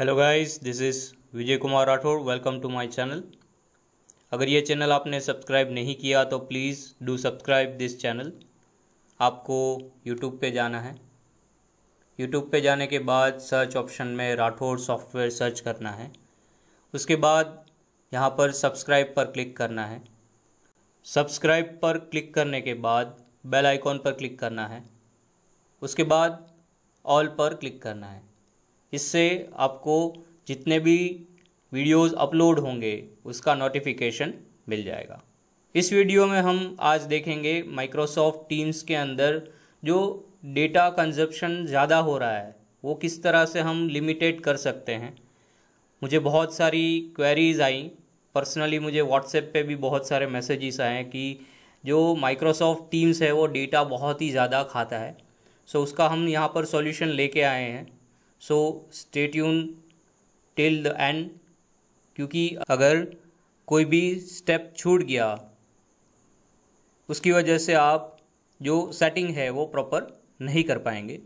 Hello guys this is Vijay Kumar Rathore welcome to my channel अगर ये channel आपने सब्सक्राइब नहीं किया तो please do subscribe this channel आपको यूट्यूब पे जाना है यूट्यूब पे जाने के बाद सर्च ऑप्शन में राठौर सॉफ्टवेयर सर्च करना है उसके बाद यहाँ पर सब्सक्राइब पर क्लिक करना है सब्सक्राइब पर क्लिक करने के बाद बेल आइकॉन पर क्लिक करना है उसके बाद ऑल पर क्लिक करना है इससे आपको जितने भी वीडियोस अपलोड होंगे उसका नोटिफिकेशन मिल जाएगा इस वीडियो में हम आज देखेंगे माइक्रोसॉफ्ट टीम्स के अंदर जो डेटा कंजप्शन ज़्यादा हो रहा है वो किस तरह से हम लिमिटेड कर सकते हैं मुझे बहुत सारी क्वेरीज आई पर्सनली मुझे व्हाट्सएप पे भी बहुत सारे मैसेजेस आए कि जो माइक्रोसॉफ्ट टीम्स है वो डेटा बहुत ही ज़्यादा खाता है सो so उसका हम यहाँ पर सॉल्यूशन लेके आए हैं so stay tune till the end क्योंकि अगर कोई भी स्टेप छूट गया उसकी वजह से आप जो सेटिंग है वो प्रॉपर नहीं कर पाएंगे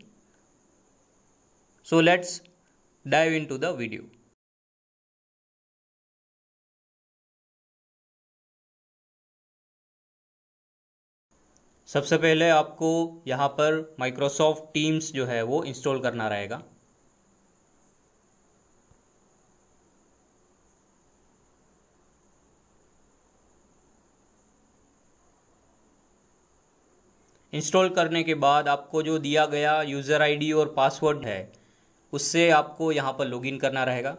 so let's dive into the video सबसे पहले आपको यहाँ पर माइक्रोसॉफ्ट टीम्स जो है वो इंस्टॉल करना रहेगा इंस्टॉल करने के बाद आपको जो दिया गया यूज़र आईडी और पासवर्ड है उससे आपको यहाँ पर लॉगिन करना रहेगा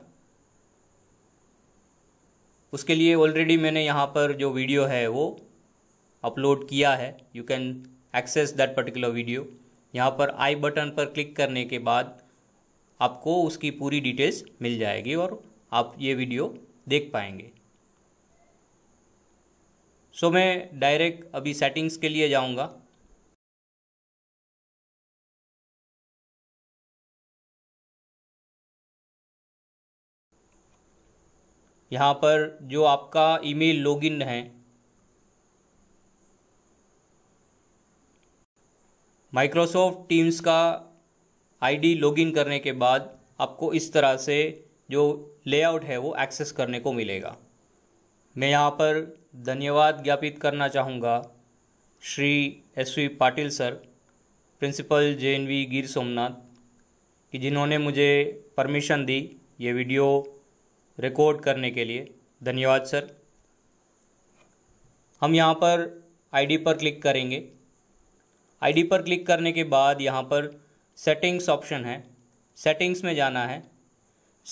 उसके लिए ऑलरेडी मैंने यहाँ पर जो वीडियो है वो अपलोड किया है you can access that particular video यहाँ पर आई बटन पर क्लिक करने के बाद आपको उसकी पूरी डिटेल्स मिल जाएगी और आप ये वीडियो देख पाएंगे सो so, मैं डायरेक्ट अभी सेटिंग्स के लिए जाऊँगा यहाँ पर जो आपका ईमेल लॉगिन है माइक्रोसॉफ्ट टीम्स का आईडी लॉगिन करने के बाद आपको इस तरह से जो लेआउट है वो एक्सेस करने को मिलेगा मैं यहाँ पर धन्यवाद ज्ञापित करना चाहूँगा Shri S V Patil sir principal J N V Gir Somnath कि जिन्होंने मुझे परमिशन दी ये वीडियो रिकॉर्ड करने के लिए धन्यवाद सर हम यहाँ पर आईडी पर क्लिक करेंगे आईडी पर क्लिक करने के बाद यहाँ पर सेटिंग्स ऑप्शन है सेटिंग्स में जाना है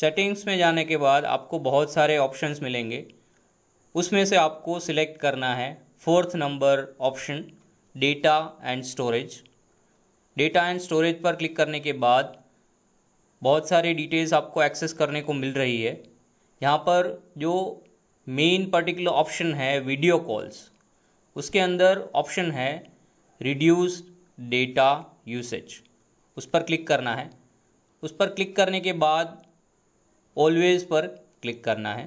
सेटिंग्स में जाने के बाद आपको बहुत सारे ऑप्शंस मिलेंगे उसमें से आपको सिलेक्ट करना है fourth number option data and storage data and storage पर क्लिक करने के बाद बहुत सारे डिटेल्स आपको एक्सेस करने को मिल रही है यहाँ पर जो मेन पर्टिकुलर ऑप्शन है वीडियो कॉल्स उसके अंदर ऑप्शन है रिड्यूस डेटा यूसेज उस पर क्लिक करना है उस पर क्लिक करने के बाद ऑलवेज पर क्लिक करना है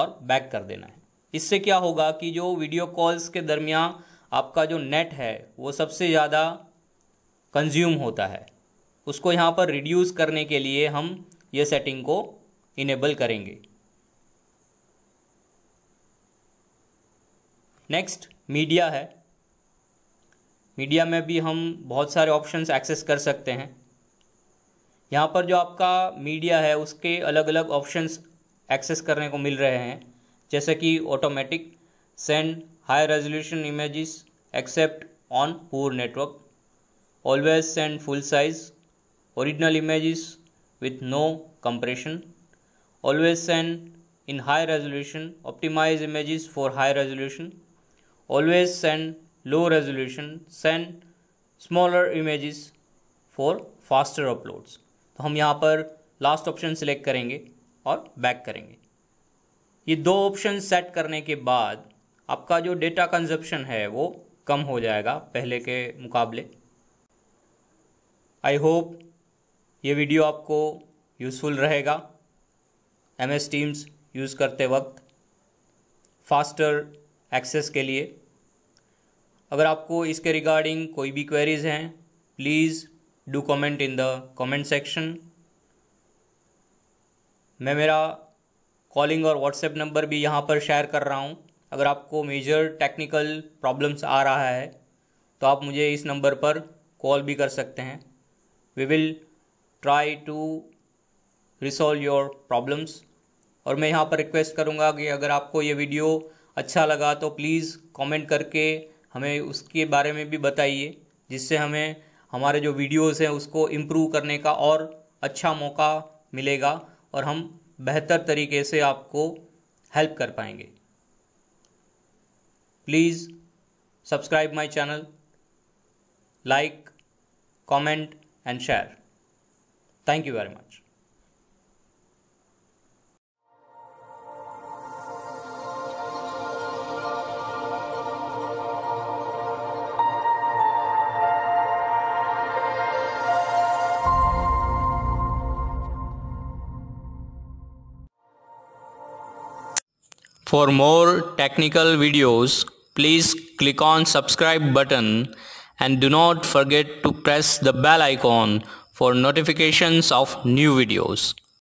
और बैक कर देना है इससे क्या होगा कि जो वीडियो कॉल्स के दरमियान आपका जो नेट है वो सबसे ज़्यादा कंज्यूम होता है उसको यहाँ पर रिड्यूस करने के लिए हम ये सेटिंग को इनेबल करेंगे नेक्स्ट मीडिया है मीडिया में भी हम बहुत सारे ऑप्शंस एक्सेस कर सकते हैं यहाँ पर जो आपका मीडिया है उसके अलग अलग ऑप्शंस एक्सेस करने को मिल रहे हैं जैसे कि automatic send high resolution images except on poor network always send full size original images with no compression always send in high resolution optimize images for high resolution always send low resolution send smaller images for faster uploads तो हम यहाँ पर last option select करेंगे और back करेंगे ये दो option set करने के बाद आपका जो डेटा कंजप्शन है वो कम हो जाएगा पहले के मुकाबले आई होप ये वीडियो आपको यूज़फुल रहेगा एम एस टीम्स यूज़ करते वक्त फास्टर एक्सेस के लिए अगर आपको इसके रिगार्डिंग कोई भी क्वेरीज हैं please do comment in the comment section मैं मेरा कॉलिंग और व्हाट्सएप नंबर भी यहाँ पर शेयर कर रहा हूँ अगर आपको मेजर टेक्निकल प्रॉब्लम्स आ रहा है तो आप मुझे इस नंबर पर कॉल भी कर सकते हैं we will try to resolve your problems और मैं यहाँ पर रिक्वेस्ट करूँगा कि अगर आपको ये वीडियो अच्छा लगा तो प्लीज़ कमेंट करके हमें उसके बारे में भी बताइए जिससे हमें हमारे जो वीडियोस हैं उसको इम्प्रूव करने का और अच्छा मौका मिलेगा और हम बेहतर तरीके से आपको हेल्प कर पाएंगे please subscribe my channel like comment and share thank you very much For more technical videos, please click on subscribe button and do not forget to press the bell icon for notifications of new videos.